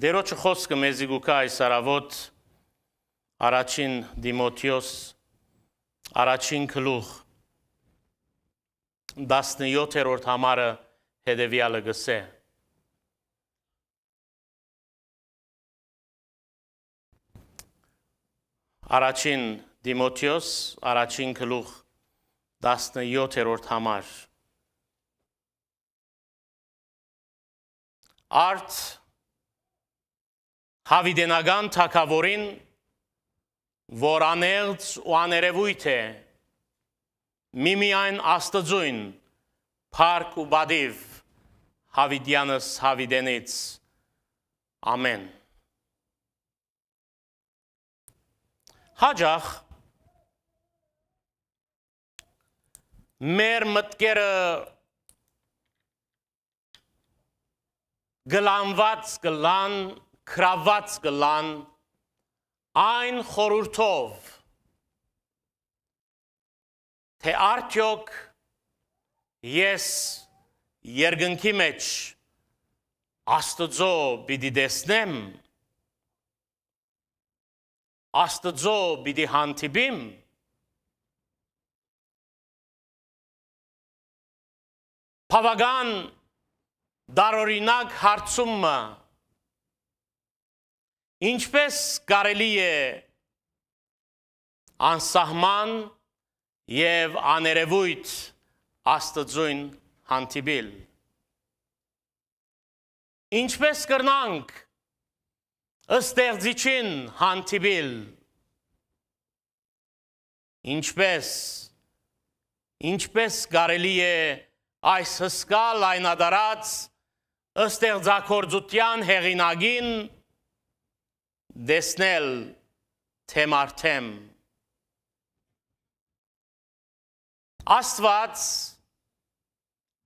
Դերոջ խոսքը մեզի գուկա այս արավոտ առաջին դիմոթիոս առաջին կլուղ 17-րդ համարը հետևյալը գսե։ Առաջին դիմոթիոս առաջին կլուղ 17-րդ համար։ Արդ հավիդենական թակավորին, որ աներց ու աներևույթ է, միմիայն աստծույն, պարկ ու բադիվ, հավիդյանս հավիդենից, ամեն։ Հաջախ, մեր մտկերը գլանված գլան գլան քրաված կլան այն խորուրթով թե արդյոք ես երգնքի մեջ աստծո պիտի դեսնեմ աստծո պիտի հանդիպեմ Պավագան դարօրինակ հարցումը Ինչպես կարելի է անսահման եւ աներևույթ աստծուն հանդիպել։ Ինչպես կրնանք ըստեղծիչին հանդիպել։ Ինչպես ինչպես կարելի է այս հսկալ այն ադարած ըստեղծագործության հեղինակին դեսնել թե մարդեմ։ Աստված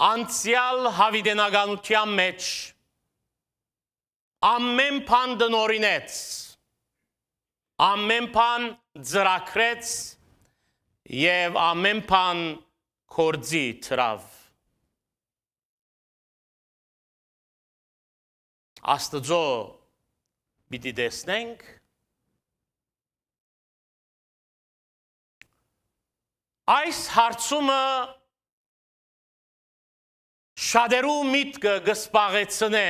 անցյալ հավիդենականության մեջ ամեն բան դնորինեց, ամեն բան ծրակրեց եւ ամեն բան կորձի տրավ։ Աստծո պիտի տեսնենք այս հարցումը շադերու միտքը գսպաղեցնե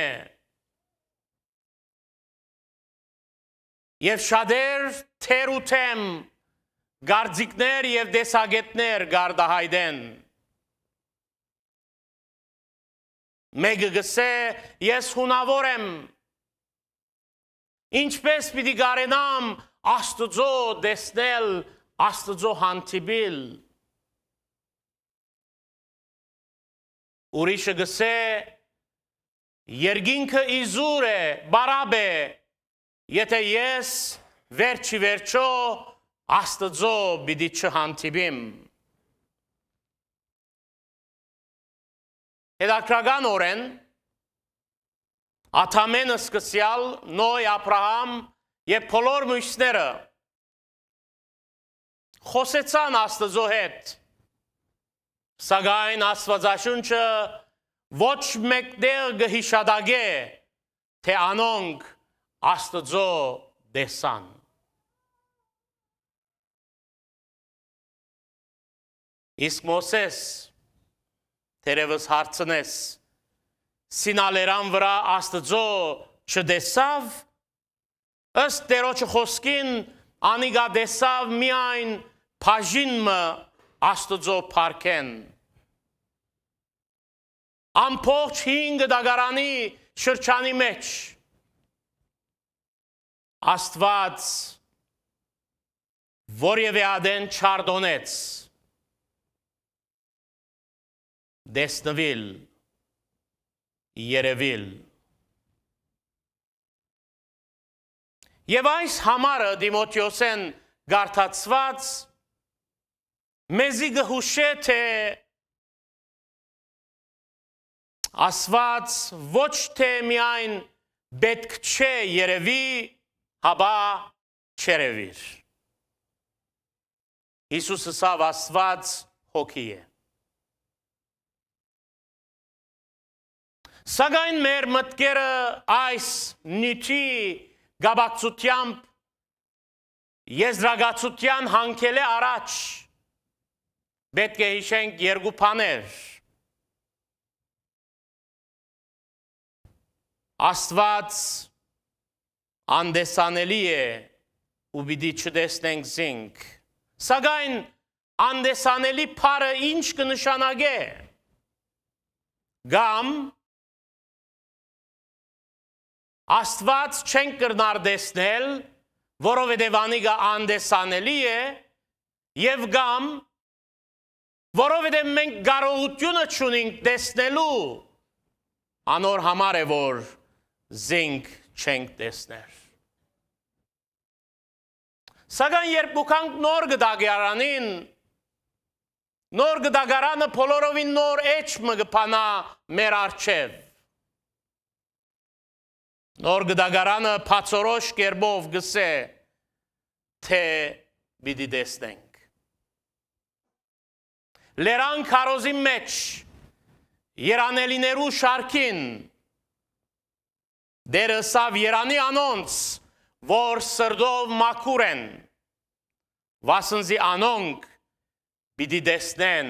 Եվ շադեր թեր ու թեմ գարձիկներ և դեսագետներ գարդահայդեն։ Մեկը գսե, ես հունավոր եմ, Ինչպես պիտի գարենամ աստուծո դեսնել, աստուծո հանդիպիլ։ Ուրիշը գսե Երգինքը իզուր է, բարաբ է, եթե ես վերջի վերջո աստծո բիդի չհանդիպիմ։ Հետաքրական օրեն Աթամենը սկսյալ Նոյ, Աբրահամ եւ բոլոր մույսները խոսեցան Աստծո հետ։ Սակայն Աստվածաշունչը ոչ մեկտեղ գհիշադակե թե անոնք Աստծո դեսան։ Իսկ Մոսես Տերևս հարցնես սինալերան վրա աստծո չդեսավ, ըստ Տերոջ խոսքին անիգա դեսավ միայն բաժինը աստծո парքեն։ Ամբողջ 5 դագարանի շրջանի մեջ Աստված որևէ ադեն չարդոնեց դեսնվիլ երևիլ։ Եվ այս համարը դիմոթյոսեն գարթացված մեզի գհուշե, թե ասված ոչ թե միայն բետք չէ երևի, հաբա չերևիր։ Հիսուսը սավ ասված հոգի է։ Սակայն մեր մտքերը այս նիչի գաբակցությամբ եզրագացության հանքել է առաջ։ Պետք է հիշենք երկու բաներ։ Աստված անդեսանելի է ու պիտի չտեսնենք զինք։ Սակայն անդեսանելի փարը ինչ կնշանակե։ Գամ Աստված չեն կրնարդեսնել, որովհետև անիգը անդեսանելի է եւ կամ որովհետև մենք կարողությունը չունենք տեսնելու անոր համար է որ զինք չենք տեսներ Սակայն երբ ուքանք նոր գդագարանին նոր գդագարանը բոլորովին նոր էջ մը գփանա մեր արչև Նոր գդագարանը փածորոշ կերբով գսե թե պիտի տեսնենք։ Լերան քարոզի մեջ երանելիներու շարքին դերսավ երանի անոնց, որ սրդով մաքուր են, վասնզի անոնք պիտի դեսնեն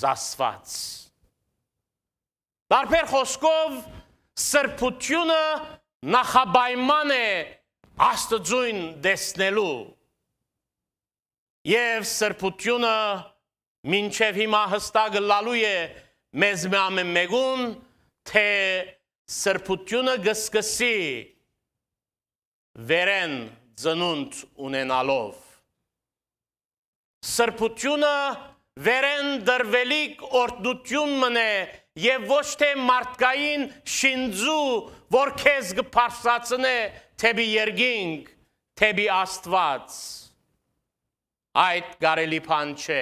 զասված։ Դարբեր խոսքով սրբությունը նախաբայման է աստծույն դեսնելու։ Եվ սրպությունը մինչև հիմա հստագը լալու է մեզ մի ամեն մեգուն, թե սրպությունը գսկսի վերեն ծնունդ ունենալով։ Սրպությունը վերեն դրվելիկորդնություն մն է եւ ոչ թե մարդկային շինձու, որ քեզ կփարսացնե թեպի երգինք, թեպի Աստված։ Այդ գարելի բան չէ։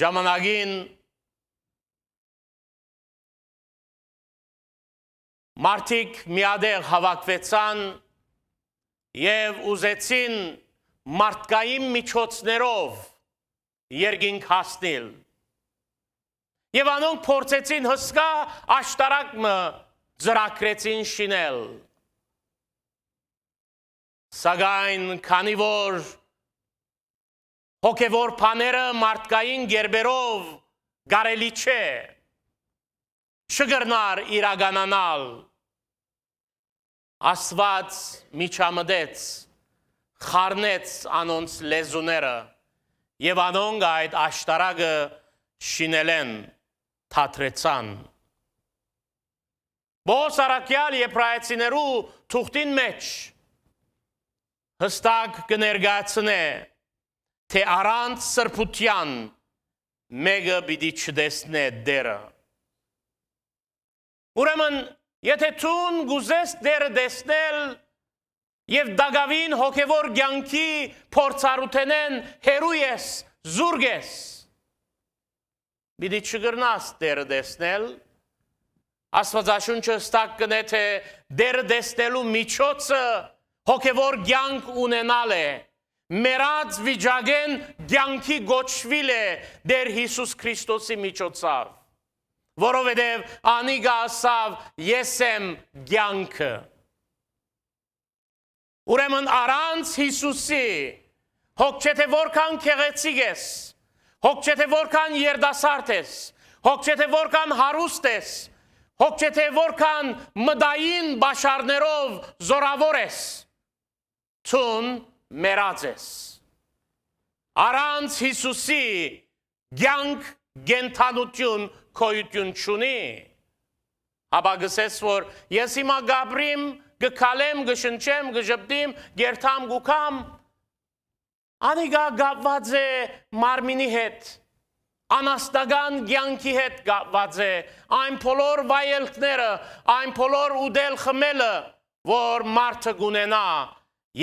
Ժամանակին Մարդիկ միադեղ հավաքվեցան եւ ուզեցին մարդկային միջոցներով երգինք հասնել։ Եվ անոնք փորձեցին հսկա աշտարակը ծրակրեցին շինել։ Սակայն քանի որ հոգևոր բաները մարդկային ģերբերով գարելի չէ, շգրնար իրականանալ Աստված միջամդեց, խառնեց անոնց լեզուները եւ անոնք այդ աշտարակը շինել են թատրեցան։ Բոս առակյալ եբրայեցիներու թուղթին մեջ հստակ կներգացնե, թե առանց սրբության մեկը պիտի չդեսնե դերը։ Ուրեմն, եթե ցուն գուզես դերը դեսնել եւ Դագավին հոգեվոր ցանկի փորձառութենեն հերույես, զուրգես, Միդի չգրնաս դերը դեսնել, ասվածաշունչը ստակ կնե, թե դերը դեսնելու միջոցը հոգևոր գյանք ունենալ է, մերած վիճագեն գյանքի գոչվիլ է դեր Հիսուս Քրիստոսի միջոցավ, որովհետև անիգա ասավ, ես եմ գյանքը։ Ուրեմն առանց Հիսուսի, հոգ չէ թե որքան կեղեցիկ ես, Հոգ չէ թե որքան երդասարտ ես, հոգ չէ թե որքան հարուստ ես, հոգ չէ թե որքան մդային բաշարներով զորավոր ես, ծուն մերած ես։ Արանց Հիսուսի գյանք գենթանություն կոյություն չունի։ Հաբա գսես, որ ես իմա գաբրիմ, գկալեմ, գշնչեմ, գժպտիմ, գերթամ, գուկամ, գ Անիգա գապված է մարմինի հետ, անաստագան գյանքի հետ գապված է, այն փոլոր վայելքները, այն փոլոր ուդել խմելը, որ մարդը գունենա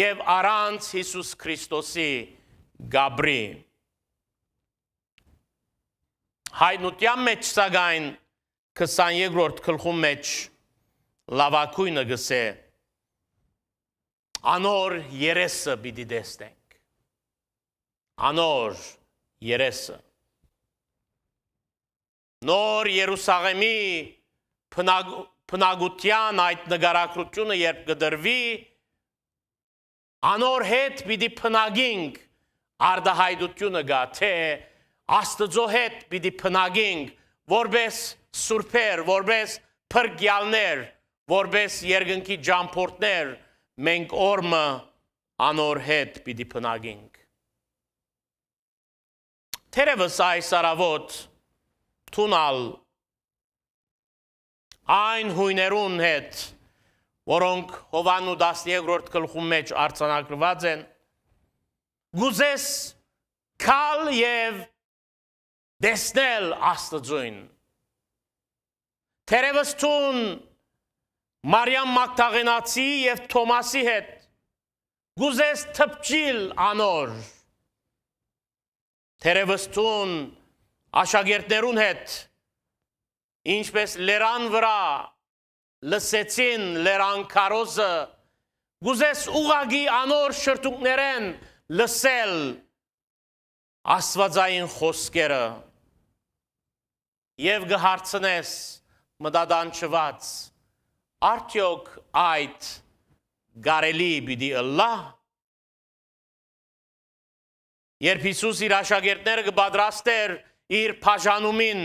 և առանց Հիսուս Քրիստոսի գաբրի։ Հայնության մեջ սագայն 23-րդ կլխում մեջ լավակույնը գսե, անոր երեսը բիդի դեստենք անոր երեսը նոր Երուսաղեմի փնագ, փնագության այդ նկարագրությունը երբ գդրվի անոր հետ պիտի փնագինք արդահայդությունը գա թե աստծո հետ պիտի փնագինք որբես սուրբեր որբես փրկյալներ որբես երկնքի ջամփորդներ մենք օրը անոր հետ պիտի փնագինք թերևս այս արավոտ թունալ այն հույներուն հետ, որոնք Հովաննու 13-րդ գլխում մեջ արցանակրված են, գուզես քալ եւ դեսնել աստծուն։ Թերևս ցուն Մարիամ Մագդաղենացի եւ Թոմասի հետ գուզես թփջիլ անոր թերևս ցուն աշակերտներուն հետ ինչպես լերան վրա լսեցին լերան կարոզը գուզես ուղագի անոր շրթունքներեն լսել աստվածային խոսքերը եւ գհարցնես մտադանչված արդյոք այդ գարելի բիդի Ալլահ Երբ Հիսուս իր աշակերտները կպատրաստեր իր բաժանումին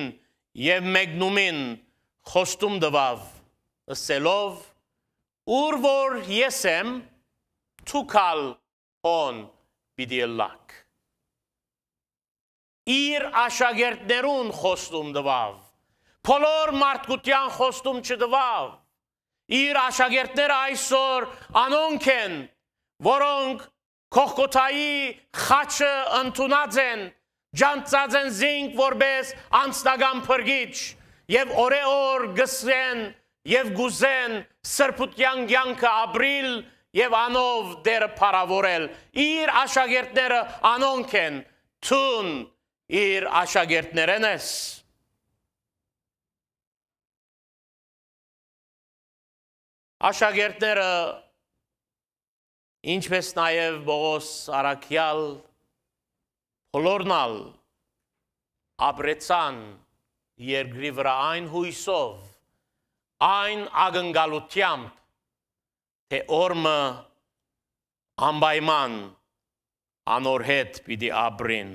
եւ մեկնումին խոստում տվավ ասելով ուր որ ես եմ ցուկալ on պիտի լակ իր աշակերտներուն խոստում տվավ Բոլոր մարդկության խոստում չտվավ։ Իր աշակերտները այսօր անոնք են, որոնք Կողկոթայի խաչը ընդունած են, ջանցած են զինք որպես անձնական փրկիչ եւ օրե օր գսեն եւ գուզեն սրբության ցանկը ապրիլ եւ անով դեր փարավորել իր աշակերտները անոնք են ցուն իր աշակերտներն ես աշակերտները ինչպես նաև Բողոս Արաքյալ Փոլորնալ ապրեցան երկրի վրա այն հույսով, այն ագնգալությամբ, թե օրը անպայման անորհետ պիտի ապրին։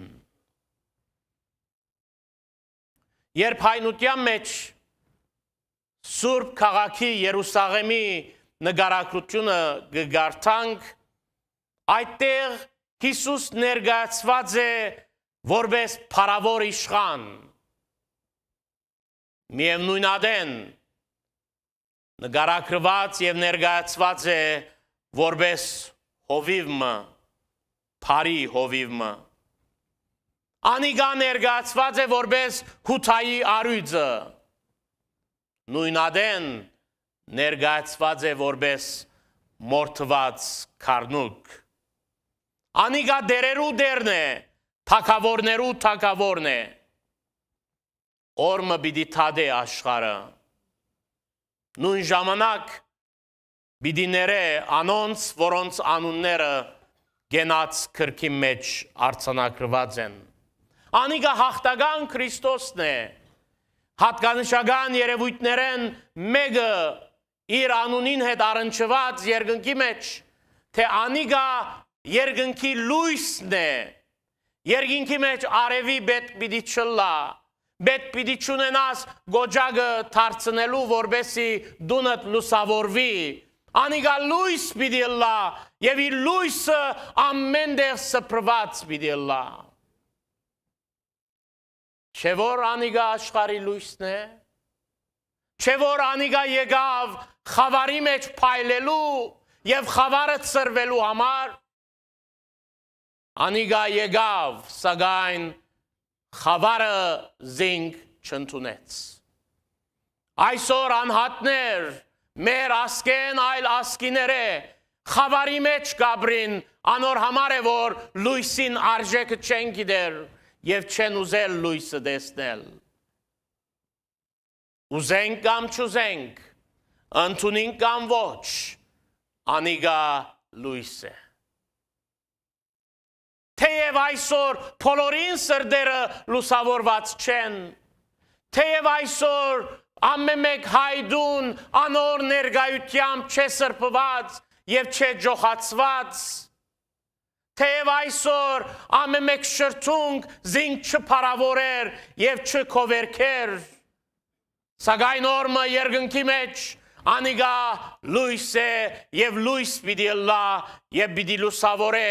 Երբ հայնության մեջ Սուրբ քաղաքի Երուսաղեմի նկարագրությունը գգարտանք այդտեղ Հիսուս ներգացված է որպես փարավոր իշխան միևնույն ադեն նկարագրված եւ ներգացված է որպես հովիվը Փարի հովիվը Անիգա ներգացված է որպես Հութայի արույցը նույն ադեն ներգայացված է որպես մորթված քառնուկ։ Անիգա դերերու դերն է, թակավորներու թակավորն է։ Օրմը պիտի թադե աշխարը։ Նույն ժամանակ պիտի ներե անոնց, որոնց անունները գենած քրքի մեջ արցանակրված են։ Անիգա հաղթական Քրիստոսն է։ Հատկանշական երևույթներեն մեկը իր անունին հետ առնչված երկնքի մեջ, թե անիգա երկնքի լույսն է։ Երկինքի մեջ արևի բետ պիտի չլա, բետ պիտի չունենաս գոջագը թարցնելու, որբեսի դունըտ լուսավորվի, անիգա լույս պիտի լա, և իր լույսը ամեն դեղ սպրված պիտի լա։ Չէ որ անիգա աշխարի լույսն է, չէ որ անիգա եկավ խավարի մեջ փայլելու եւ խավարը ծրվելու համար անիգա եկավ, սակայն խավարը զինք չընդունեց։ Այսօր անհատներ մեր ասկեն այլ ասկիներ է, խավարի մեջ գաբրին անոր համար է, որ լույսին արժեքը չեն գիտեր և չեն ուզել լույսը դեսնել։ Ուզենք կամ չուզենք, ընդունին կամ ոչ, անիգա լույս է։ Թեև այսօր փոլորին սրդերը լուսավորված չեն, թեև այսօր ամեն մեկ հայդուն անոր ներգայությամբ չէ սրպված և չէ ջոխացված, թեև այսօր ամեն մեկ շրթունք զինք չպարավորեր և չքովերքեր, սագայն օրմը երգնքի մեջ անիգա լույս է եւ լույս պիտի լա եւ պիտի լուսավորե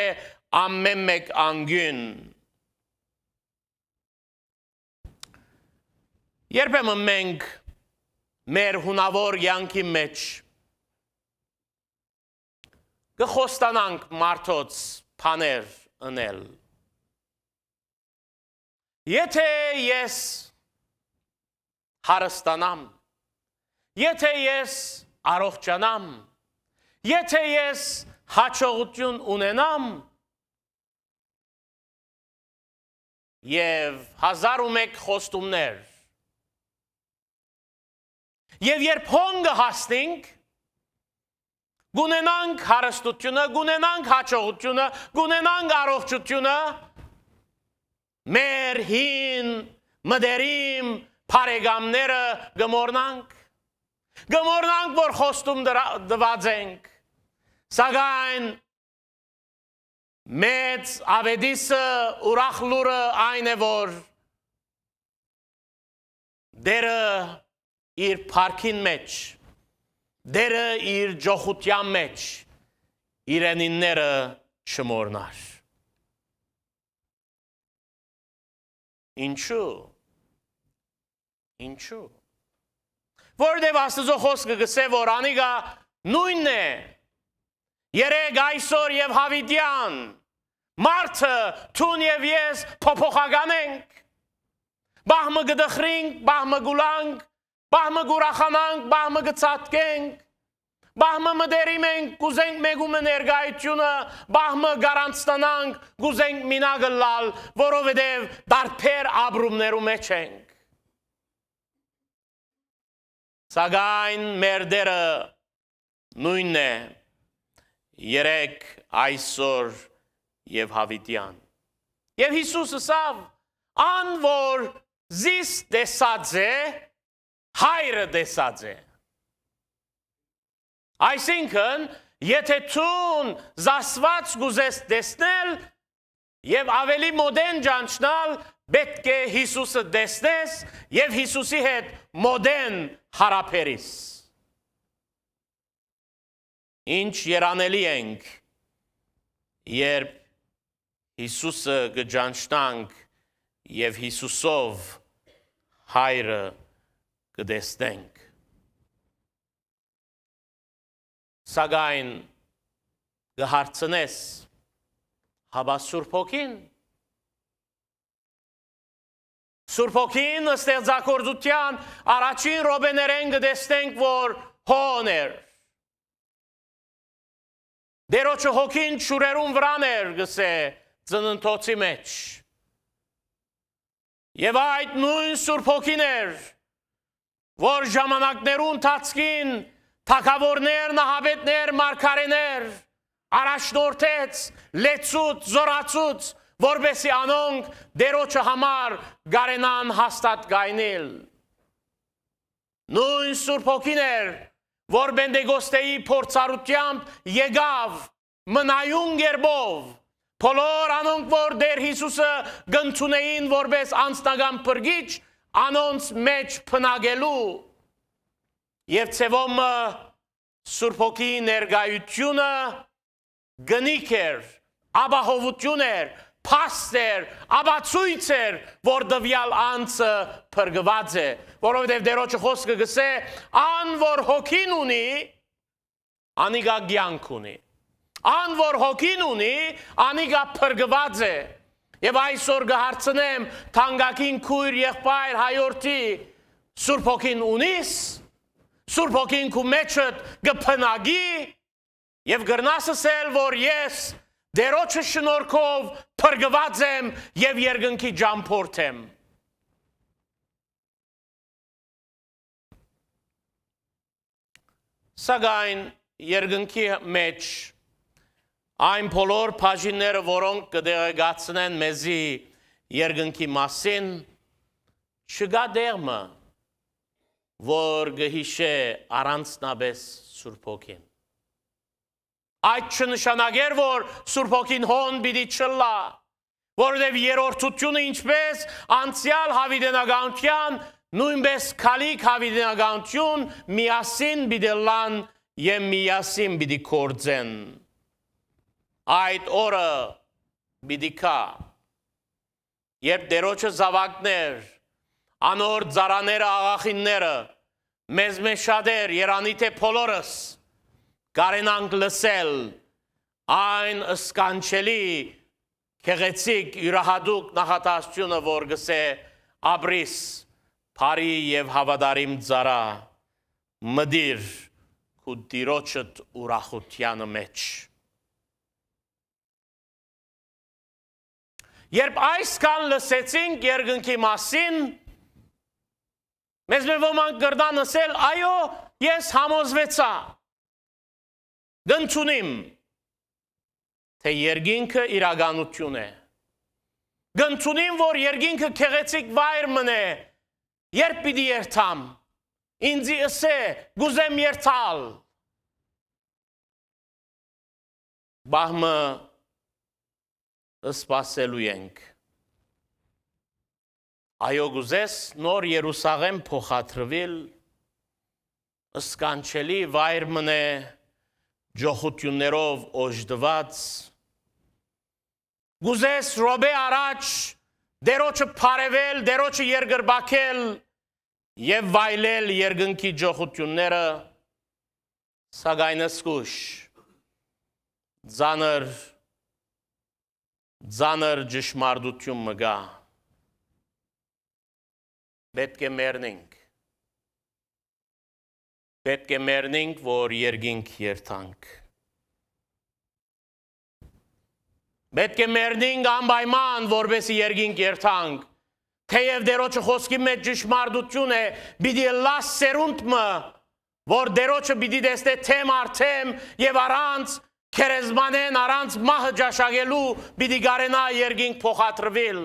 ամեն մեկ անգին Երբեմն մենք մեր հունավոր յանքի մեջ կխոստանանք մարդոց փաներ ընել Եթե ես հարստանամ Եթե ես առողջանամ, եթե ես հաջողություն ունենամ, եւ 1001 խոստումներ։ Եվ երբ հոնգը հասնենք, գունենանք հարստությունը, գունենանք հաջողությունը, գունենանք առողջությունը, մեր հին մդերիմ բարեկամները գմորնանք Գմորնանք, որ խոստում դված ենք։ Սակայն մեծ ավետիսը ուրախ լուրը այն է, որ դերը իր парքին մեջ, դերը իր ջոխության մեջ իրենինները շմորնար։ Ինչու։ Ինչու։ Որտեւ Աստծո խոսքը գսե որ անիգա նույնն է։ Երեկ այսօր եւ հավիտյան մարդը ցուն եւ ես փոփոխականենք։ Բահմը գդխրինք, բահմը գուլանք, բահմը գուրախանանք, բահմը գծածկենք։ Բահմը մդերիմ ենք, գուզենք մեգումը ներգայությունը, բահմը գարանցտնանք, գուզենք մինագը լալ, որովհետև դարբեր ապրումներու մեջ ենք։ Սակայն մեր դերը նույնն է երեք այսօր եւ հավիտյան։ Եվ Հիսուսը ասավ. «Ան որ զիս դեսած է, հայրը դեսած է»։ Այսինքն, եթե ցուն զասված գուզես տեսնել, Եվ ավելի մոդեն ճանչնալ պետք է Հիսուսը դեսնես եւ Հիսուսի հետ մոդեն հարաբերես։ Ինչ երանելի ենք, երբ Հիսուսը գճանչտանք եւ Հիսուսով հայրը կդեսնենք։ Սակայն գհարցնես Հաբաս Սուրբ Հոգին։ Սուրբ Հոգին ստեղծագործության առաջին ռոբեներեն գտեստենք, որ հոն էր։ Դերոջը հոգին շուրերուն վրան էր գսե ծննդոցի մեջ։ Եվ այդ նույն Սուրբ Հոգին էր, որ ժամանակներուն ընթացքին թակավորներ, նահավետներ, մարգարեներ առաջնորդեց լեցուց, զորացուց, որբեսի անոնք դերոջը համար գարենան հաստատ գայնել։ Նույն Սուրբ Հոգին էր, որ Բենդեգոստեի փորձառությամբ եկավ մնայուն գերբով Բոլոր անոնք որ դեր Հիսուսը գնցունեին որպես անձնական բրգիչ, անոնց մեջ փնագելու եւ ցևոմը Սուրբ Հոգի ներգայությունը գնիկ էր, աբահովություն էր, փաստ էր, աբացույց էր, որ դվյալ անձը փրկված է, որովհետև Տերոջը խոսքը գսե, ան որ հոգին ունի, անիգա ցանկ ունի։ Ան որ հոգին ունի, անիգա փրկված է։ Եվ այսօր գհարցնեմ թանկագին քույր, եղբայր, հայրտի Սուրբ հոգին ունիս, Սուրբ հոգին քու մեջդ գփնագի Եվ գրնասսել, որ ես դերոջը շնորհքով փրկված եմ եւ երկնքի ջամփորդ եմ։ Սակայն երկնքի մեջ այն բոլոր բաժինները, որոնք կդեղեցնեն մեզի երկնքի մասին, չկա դերմը, որ գհիշե առանցնաբես Սուրբ Հոգին։ Այդ չնշանագեր, որ Սուրբ Հոգին հոն պիտի չլա, որովհետև երրորդությունը ինչպես անցյալ հավիտենականության, նույնպես քալիք հավիտենականություն միասին պիտի լան եւ միասին պիտի կործեն։ Այդ օրը պիտի կա երբ դերոջը զավակներ, անոր ծարաները աղախինները, մեզ մեջ շատեր, երանի թե փոլորս, կարենանք լսել այն սկանչելի կեղեցիկ յուրահադուկ նախատասությունը, որ գսե աբրիս, պարի և հավադարիմ ձարա, մդիր կու դիրոչըտ ուրախությանը մեջ։ Երբ այս կան լսեցինք երգնքի մասին, մեզ մեր ոմանք գրդան ասել, այո, ես համոզվեցա, Գնցունիմ, թե երգինքը իրագանություն է։ Գնցունիմ, որ երգինքը կեղեցիկ վայր մնե, երբ պիտի երթամ, ինձի ասե, գուզեմ երթալ։ Բահմը սպասելու ենք։ Այո գուզես նոր Երուսաղեմ փոխադրվել, սկանչելի վայր մնե, ջոխություններով օժտված գուզես ռոբե առաջ դերոջը բարևել, դերոջը երգրբակել եւ վայելել երգնքի ջոխությունները սակայն ասկուշ ցաներ ցաներ ճշմարտություն մգա պետք է մեռնենք Պետք է մեռնենք, որ երգինք երթանք։ Պետք է մեռնենք անպայման, որբեսի երգինք երթանք։ Թեև դերոջը խոսքի մեջ ճշմարտություն է, պիտի լաս սերունդը, որ դերոջը պիտի դեստե թեմ արդեմ եւ առանց քերեզմանեն առանց մահը ճաշակելու պիտի գարենա երգինք փոխադրվել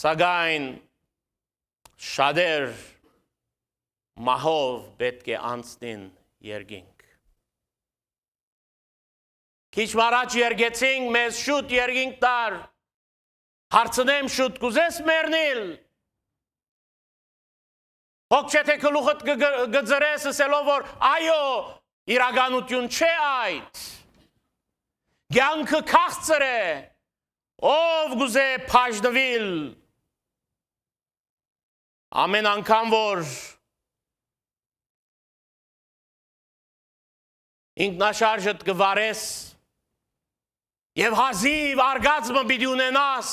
սակայն շադեր մահով պետք է անցնին երգինք։ Քիչ առաջ երգեցինք մեզ շուտ երգինք տար։ Հարցնեմ շուտ կուզես մեռնել։ Ո՞ք չէ թե գլուխդ գծրես ասելով որ այո, իրականություն չէ այդ։ Գյանքը քաղցր է։ Ով գուզե փաշնվել։ Ամեն անգամ որ ինքնաշարժդ կվարես եւ հազիվ արգածը պիտի ունենաս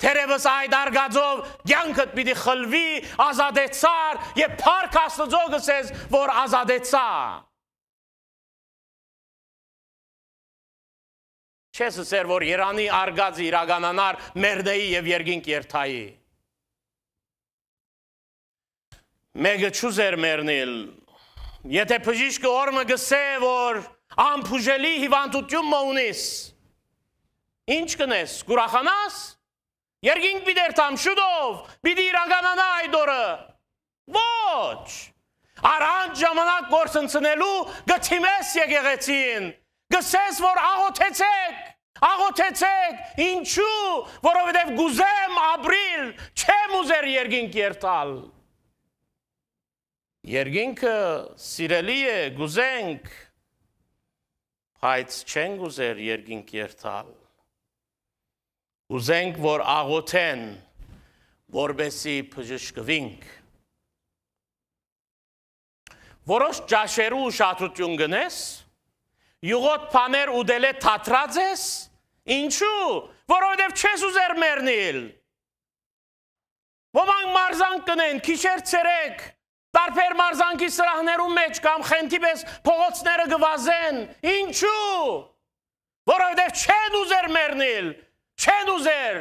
Թերևս այդ արգածով կյանքդ պիտի խլվի, ազատեցար եւ փառք Աստծո գսես, որ ազատեցա։ Չես ասեր, որ Երանի արգածը իրականանար Մերդեի եւ Երգինք երթայի։ Մեգը չուզեր մեռնել, Եթե բժիշկը օրը գսե որ անփուժելի հիվանդություն մա ունիս, ինչ կնես, գուրախանաս։ Երգինք պիտեր տամ շուտով, պիտի իրականանա այդ օրը։ Ոչ։ Արանջ ժամանակ գործընծնելու գթիմես եկեղեցին։ Գսես, որ աղոթեցեք, աղոթեցեք, ինչու, որովհետև գուզեմ ապրիլ, չեմ ուզեր երգինք երթալ։ Երգինքը սիրելի է, գուզենք, բայց չեն գուզեր երգինք երթալ։ Ուզենք, որ աղոթեն, որբեսի բժշկվինք։ Որոշ ճաշերու շատություն գնես, յուղոտ փաներ ուդել է թատրած ես, ինչու, որովհետև չես ուզեր մեռնել։ Ոմանք մարզան կնեն, քիշեր ցերեկ, տարբեր մարզանքի սրահներում մեջ կամ խենթի պես փողոցները գվազեն։ Ինչու՞։ Որովհետև չեն ուզեր մեռնել, չեն ուզեր։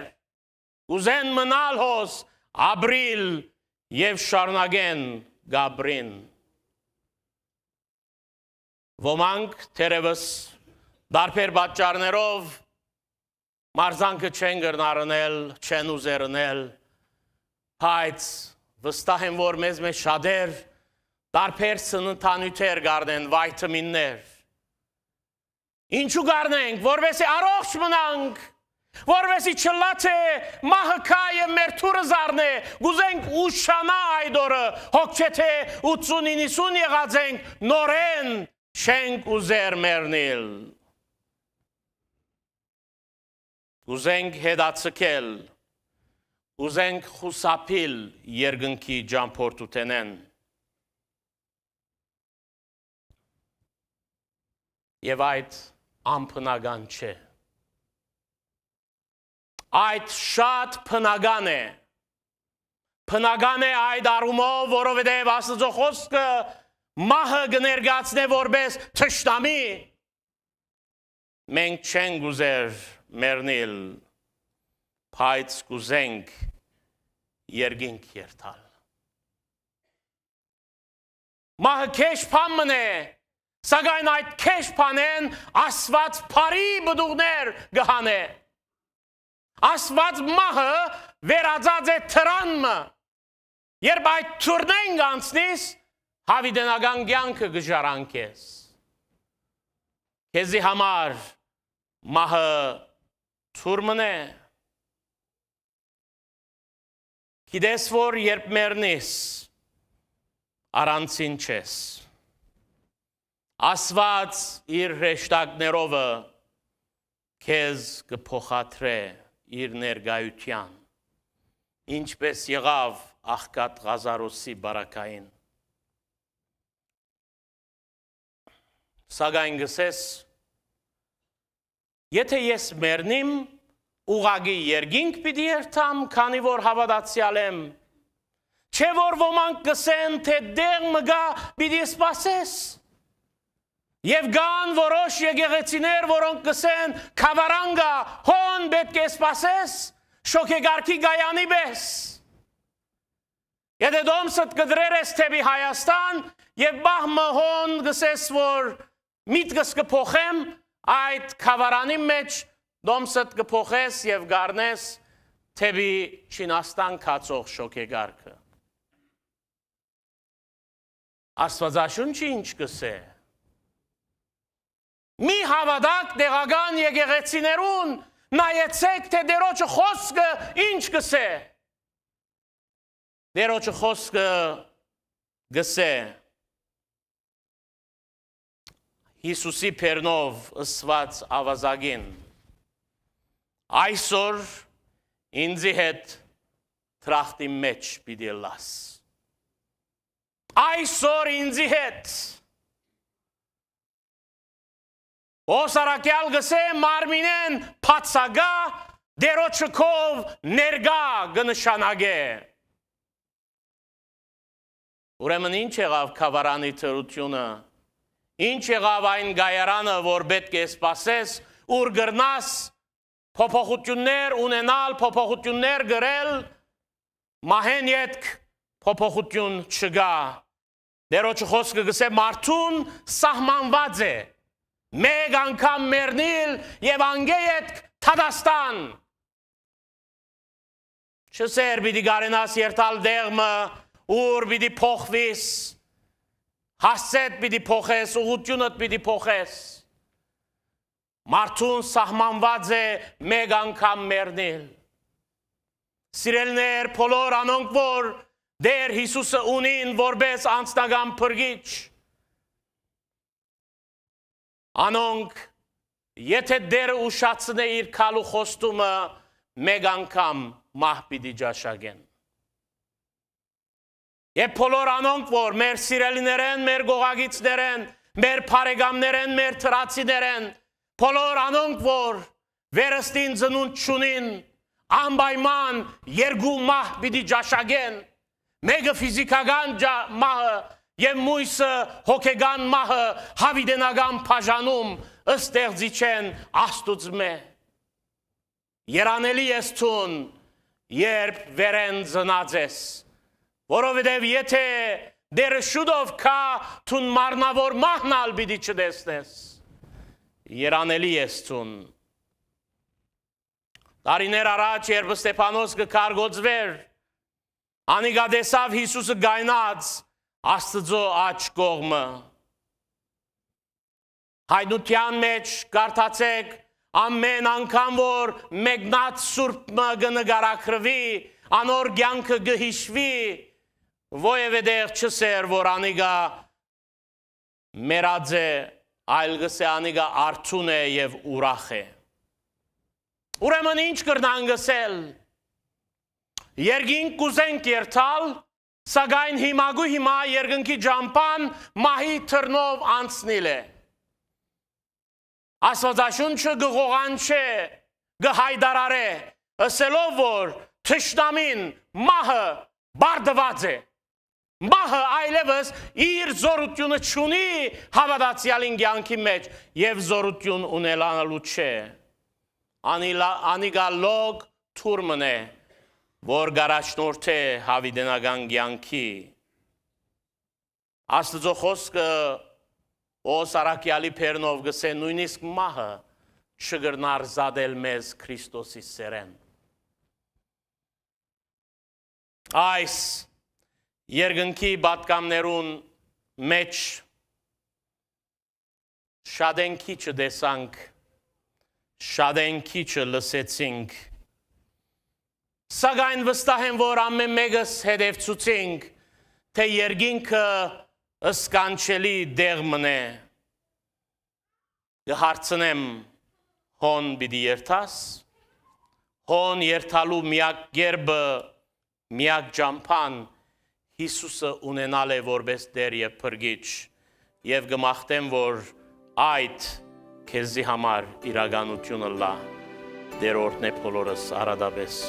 Ուզեն մնալ հոս ապրիլ եւ շարնագեն գաբրին։ Ոմանք թերևս տարբեր պատճառներով մարզանքը չեն գրնարնել, չեն ուզերնել, բայց վստահ եմ, որ մեզ մեջ շատեր տարբեր սննդանյութեր գարնեն, վայթամիններ։ Ինչու գարնենք, որովհետեւ առողջ մնանք, որովհետեւ չլաթե մահը կայը մեր թուրը զառնե, գուզենք ուշանա այդ օրը, հոգ չէ թե 80-90 եղած ենք, նորեն շենք ու զեր մեռնել։ Գուզենք հետացկել ուզենք խուսափիլ երգնքի ճամփորդութենեն եւ այդ անփնական չէ այդ շատ փնական է փնական է այդ առումով որովհետեւ աստծո խոսքը մահը գներգացնե որպես թշնամի մենք չենք ուզեր մեռնել բայց կուզենք երգենք երթալ։ Մահը քեշփամն է, սակայն այդ քեշփանեն Աստված բարի բդուղներ գհանե։ Աստված մահը վերածած է թրանմը։ Երբ այդ թուրնեն գանցնես, հավիդենական կյանքը գժարանքես։ Քեզի համար մահը ծուրմն է, Գիտես որ երբ մեռնես առանցին չես։ Աստված իր հեշտակներովը քեզ կփոխադրե իր ներգայության։ Ինչպես եղավ աղկատ Ղազարոսի բարակային։ Սակայն գսես Եթե ես մեռնեմ, ուղագի երգինք պիտի երթամ, քանի որ հավատացյալ եմ։ Չէ որ ոմանք կսեն, թե դեղ մգա պիտի սպասես։ Եվ կան որոշ եկեղեցիներ, որոնք կսեն, «Խավարանգա, հոն պետք է սպասես, շոկեգարքի գայանի պես»։ Եթե դոմսդ կդրեր ես թեպի Հայաստան եւ բահմը հոն գսես, որ միտքս կփոխեմ այդ խավարանի մեջ Դոմսդ կփոխես եւ գառնես թեպի Չինաստան կացող շոկեգարքը։ Աստվածաշունչը ինչ կսե։ Մի հավատակ դեղական եկեղեցիներուն նայեցեք, թե դերոջը խոսքը ինչ կսե։ Դերոջը խոսքը գսե։ Հիսուսի պերնով ըսված ավազագին այսօր ինձի հետ թրախտի մեջ պիտի լաս։ Այսօր ինձի հետ Օսարակյալ գսե մարմինեն փածագա դերոչքով ներգա գնշանագե։ Ուրեմն ինչ եղավ Խավարանի ծրությունը։ Ինչ եղավ այն գայարանը, որ պետք է սпасես, ուր գրնաս փոփոխություններ ունենալ, փոփոխություններ գրել, մահեն յետք փոփոխություն չկա։ Դերոջ խոսքը գսե մարդուն սահմանված է։ Մեկ անգամ մեռնիլ եւ անգեյդ Թադաստան։ Չսեր բիդի գարենաս երթալ դեղմը, ուր բիդի փոխվիս։ Հասցեդ պիտի փոխես, ուղությունդ պիտի փոխես։ Մարդուն սահմանված է մեկ անգամ մեռնել։ Սիրելներ, բոլոր անոնք որ դեր Հիսուսը ունին որպես անձնական փրկիչ։ Անոնք եթե դերը ուշացնե իր քալու խոստումը մեկ անգամ մահ պիտի ճաշակեն։ Եվ բոլոր անոնք որ մեր սիրելիներեն, մեր գողագիցներեն, մեր բարեկամներեն, մեր թրացիներեն, Բոլոր անոնք որ վերստին ծնունդ չունին, անպայման երկու մահ պիտի ճաշակեն։ Մեկը ֆիզիկական մահը եւ մույսը հոգեգան մահը հավիդենական բաժանում ըստեղծի չեն աստուծմե։ Երանելի ես ցուն, երբ վերեն ծնած ես, որովհետև եթե դերը շուտով կա, ցուն մարնավոր մահնալ պիտի չտեսնես։ Երանելի ես ցուն։ Տարիներ առաջ երբ Ստեփանոս կկարգոծվեր, անիգա դեսավ Հիսուսը գայնած Աստծո աչ կողմը։ Հայդության մեջ կարդացեք ամեն անգամ որ մեկնած Սուրբ մը նկարագրվի, անոր ցանկը գհիշվի, ովևէ դեր չսեր որ անիգա մերածե այլ գսեանիգա արթուն է եւ ուրախ է։ Ուրեմն ինչ կրնան գսել։ Երգին կուզենք երթալ, սակայն հիմագու հիմա երգնքի ջամփան մահի թռնով անցնիլ է։ Աստվածաշունչը գողան չէ, գհայդարարե, ասելով որ թշնամին մահը բարդված է։ Մահը այլևս իր զորությունը չունի հավատացյալին կյանքի մեջ եւ զորություն ունելանալու չէ։ Անիլա անիգալոգ թուրմն է, որ գարաշնորթ է հավիդենական կյանքի։ Աստծո խոսքը Օսարակյալի Փերնով գսե նույնիսկ մահը չգրնար զադել մեզ Քրիստոսի սերեն։ Այս երկնքի բատկամներուն մեջ շադենքի չդեսանք, շադենքի չլսեցինք, սագայն վստահ են, որ ամեն մեկս հետևցուցինք, թե երգինքը ըսկանչելի դեղմն է, հարցնեմ հոն բիդի երթաս, հոն երթալու միակ գերբը, միակ ճամպան, Հիսուսը ունենալ է որպես Տեր եւ Փրկիչ եւ գմախտեմ որ այդ քեզի համար իրականությունը լա դերորդն է բոլորս արադաբես